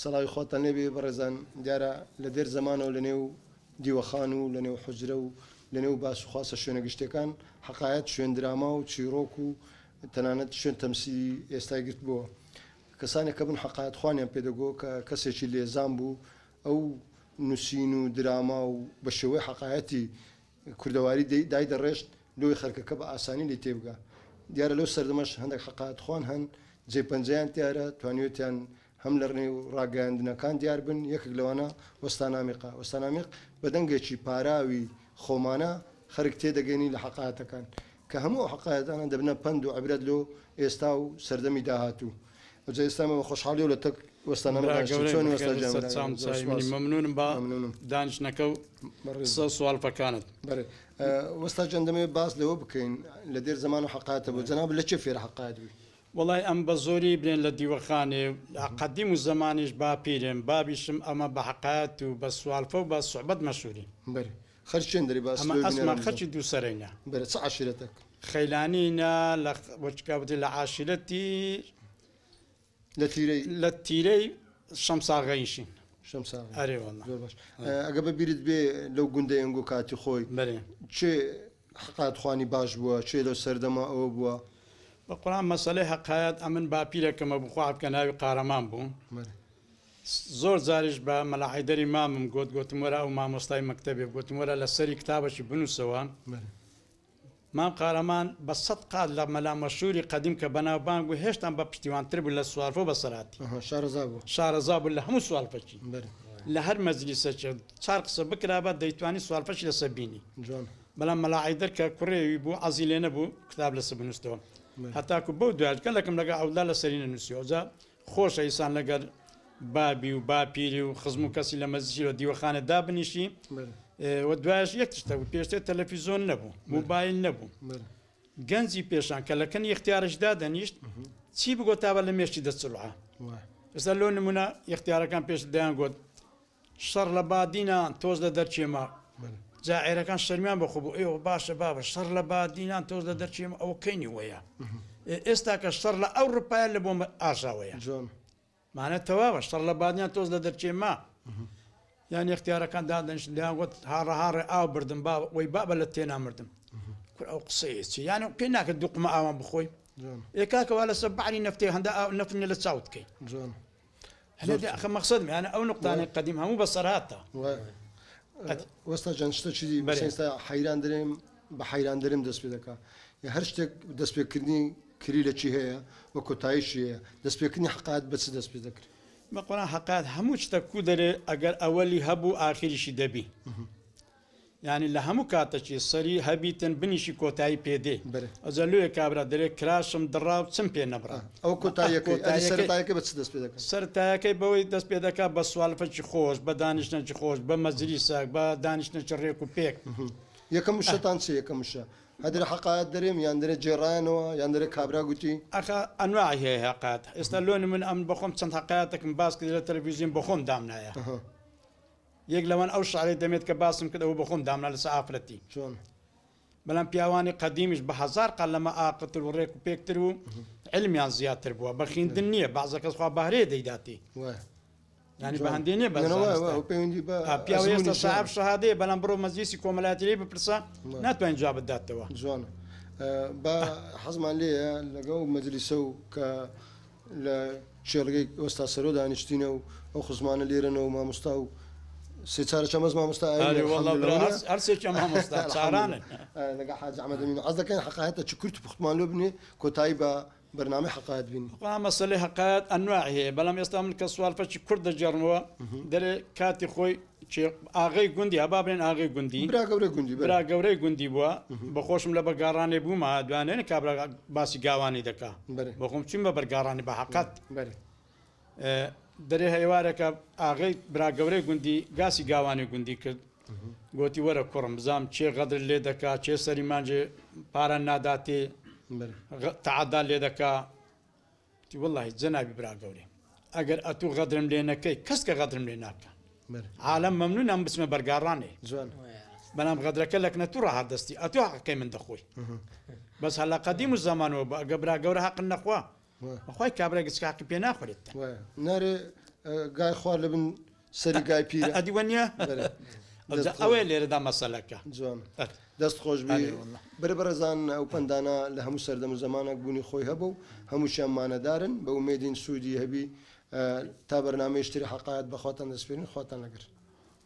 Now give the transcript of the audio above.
سەڵاوی خۆتان لێبێ بەڕێزان دیارە لە دێر زمانەوە لە نێو دیوەخان و لە نێو حجرە و لە نێو باسوخواسە شوێنە گشتەکان حقایەت شوێندراما و چیرۆک و تەنانەت شوێن تەمسی ئێستای گرت بووە کەسانێک کە بن حقاەت خوانیان پێدەگۆ کە کەسێکی لێزان بوو ئەو نووسین و دراما و بە شێوەی حقایەتی کوردەواری دای دەڕێشت لۆی خەرکەکە بە ئاسانی لی تێبگە دیارە لەو سەردەمەش هەندێک حقاەت خوان هەن جێ پەنجیان تیارە توانیوتیان هەم لە ڕێ و ڕاگەاندنەکان دیار بن یەکێک لەوانە وەستانامیقا وەستانامیق بەدەنگێکی پاراوی خۆمانە خەرک تێدەگەینی لە حقاەتەکان کە هەموو حقاەتانە دەبنە پند و عبرەت لۆ ئێستا و سەردەمی داهاتوو ئەجە ئێستامەوە خۆشحالی و لە تەک ممنونم با دانیشتەکە و سوالپەکانت وەستا جەندەمێ باس لەوە بکەین لە دێر زمان و حقاتە بۆ جەناب لە چه فێر حقاات بووی وڵای ئەم بە زۆری برێن لە دیوەخانێ قەدیم و زمانیش باپیرێن بابیشم ئەمە بە حقات و بە سوالفە و بە سوحبەت مەشوری خەرچێندری باس خەرچی دووسەرێنە بەرە عاشرەتك خەیلانینە لە وەچکاوتی لە عاشرەتی لە تیرەی لە تیرەی شەمساغەیشین ئەگە بە بیرت بێ لەو گوندە ئەنگۆ کاتی خۆی چێ حقاتخوانی باش بووە چێ لە سەردەما ئەوە بووە بە قران مەسلەی حقایەت ئەمن باپیرەکەمە بخوا بکە ناوی قارەمان بووم زۆر زاریش بە مەلاحیدەری مامم گوت گوتمەرا و مامۆستای مەکتتەبێ گوتمەرە لە سەری کتابەشی بنووسەوە مام قارەمان بە سەد قات لە مەلامەشوری قەدیم کە بەناوبانگ و هێشتان بە پشتیوانتر بوو لە سوارفۆ بە سەراتی شارەزا بوو لە هەموو سوالپەکی لە هەر مەزلیسە چار قسە بکرا بە دەیتوانی سوالپەش لە سەبینی بەڵام مەلاعیدەر کە کوڕێوی بوو عزی لێ نەبوو کتاب لەسە بنووسەوە هەتاکو بەو دواتکە لەکەم لەگە ئەودا لە سەرینە نووسۆجا خۆشە ئیسان لەگەر بابی و باپیری و خزم و کەسی لە مەزیشی لە دیوەخانە دابنیشی وە دوایش یەکتشتە و پێشتێت تەلەفیزۆن نەبوو موبایل نەبوو گەنجی پێشان کە لەکەن یختیارشدا دەنیشت چی بگۆتابە لە مێشتی دەچڵە ئستا لۆ نمونە یختیارەکان پێش دەیان گوت شەڕ لە بادینە تۆز لە دەرچێمە جائرەکان شەرمیان بە خۆ بۆ ئێوە إيوه باشە بابە شەر لە بادینان تۆز لە دەرچیم ئەو کەینی وەیە ئێستا إيه، کە شەر لە ئەو ڕپایە لە بۆ ئاشاوەیە مانەتەواوە شەر لە بادیان تۆز لە دەرچێ ما یان يعني یختیارەکان دادەنشیان گوت هاڕەهاڕێ ئاو بردم وی بابە لە تێنا مردم ئەو قسەیەچی یان يعني پێ ناکە دوقمە ئاوان بخۆی ئێکاکەوا إيه، لە سەر باری نفتی هەندا نفتنە لە چاوت بکەیت میانە ئەو نقطانی قدیم هەموو بە سەراتە. وەستا جەنشتە چی بەستا حەیراندرێم بە حەیراندرم دەست پێ دەکا هەر شتێک دەستپێکردنی کری لە چی هەیە وە کۆتاییشیە دەستپێکردنی حقات بەچ دەست پێ دەکرد بە قۆران حقات هەموو شتە کو دەرێ ئەگەر ئەوەلی هەبوو ئاخریشی دەبی. ینی لە هەموو کاتەکی سەری هەبیتن بنیشی کۆتایی پێدێ ئەزەلوێ کابرا دەرێ کراشم درااو چم پێ نەبرا ئەو سەرتایەکەی بەوەی دەست پێ دەکا بە سوالفەکی خۆش بە دانیشتنەی خۆش بە مەزری ساک بە دانیشتنەی ڕێک و پێک یەکەم شتان چ یەکەمشە. هەدر حقاات دەرێم یاندرە جێڕانەوە یاندرە کابرا گوتی ئەخ ئەنوای هەیە حقات ئێستا لۆن من ئەم بەخۆم چەند حقاتەکەم باس کرد لە تەلویزیین بەخۆم دامنایە. یەک لەوان ئەو شارێک دەمێت کە باسم کرد ئەوە بەخۆم دامنا لە سعافرەتی چۆن بەڵام پیاوانی قدیمیش بە هزار قال لەمە ئاقتر و ڕێک و پێکتر و علمیان زیاتر بووە بەخیندن نییە بازە کەس خوا بەهرێ دەیداتی ینی بە هەندێ نیە پیاوە ئێستا شعب شەهادەیە بەڵام بڕۆ مەزیسی کۆمەلاتری بپرسە ناتوانین جا بداتەوە جوانە بە حەزمان لێە لەگەڵ مەجلیسە و کە لە چێڕگەی ئۆستا سەرۆ دانیشتینە و ئەو خزمانە لێرەنەوە مامۆستا و سي تشارة شمس ما مستعين اي والله براس ارسك ما مستعين سهران لقى حاج احمد امين عز كان حقائق شكرت بختمان لبني كتايبه برنامج حقائق بني قام مسألة حقائق انواع هي بلا ما يستعمل كسوال فش كرد جرموا دل كاتي خوي چې اغه ګوندی ابابن اغه ګوندی برا ګورې ګوندی برا ګورې ګوندی بو به خوشم له بګارانې بو ما دوانه نه کابل باسي گاوانی دکا به خوم چې به برګارانې به حقت بله دەرێ هەیوارەکە ئاغی براگەورەی گوندی گاسی گاوانی گوندی کرد گوتی وەرە کوڕم بزانام چێ غەدر لێ دەکا چێ سەریمانجێ پارە ناداتێ تعدا لێ دەکا وڵی جەنابی براگەورێ ئەگەر ئەتوو غەدرم لێ نەکەی کەس کە غەدرم لێ ناکە عالم مەمنون ئەم بچمە بەرگاڕانێ بەنام غەدرەکە لەکنە تو ڕاهدەستی ئەتو حقەکەی من دەخۆی بەس هەلا قەدیم و زمانەوە بە ئەگە براگەورە حقن نەخوا خۆی کابرا گچکاکی پێ ناخورێت نەرێ گای خوار لە بن سەری گای پیر ئەدیوەنیە ئەوەیە لێرەدا مەسەلەکە دەست خۆش بر بەرەزان ئەو پندانە لە هەموو سەردەم زمانە بوونی خۆی هەبوو هەموو شەمانەدارن بە ومێدین سوودی هەبی تا بەرنامەشتری حقاەت بەخواتان دەسپێنین خواتان لەگر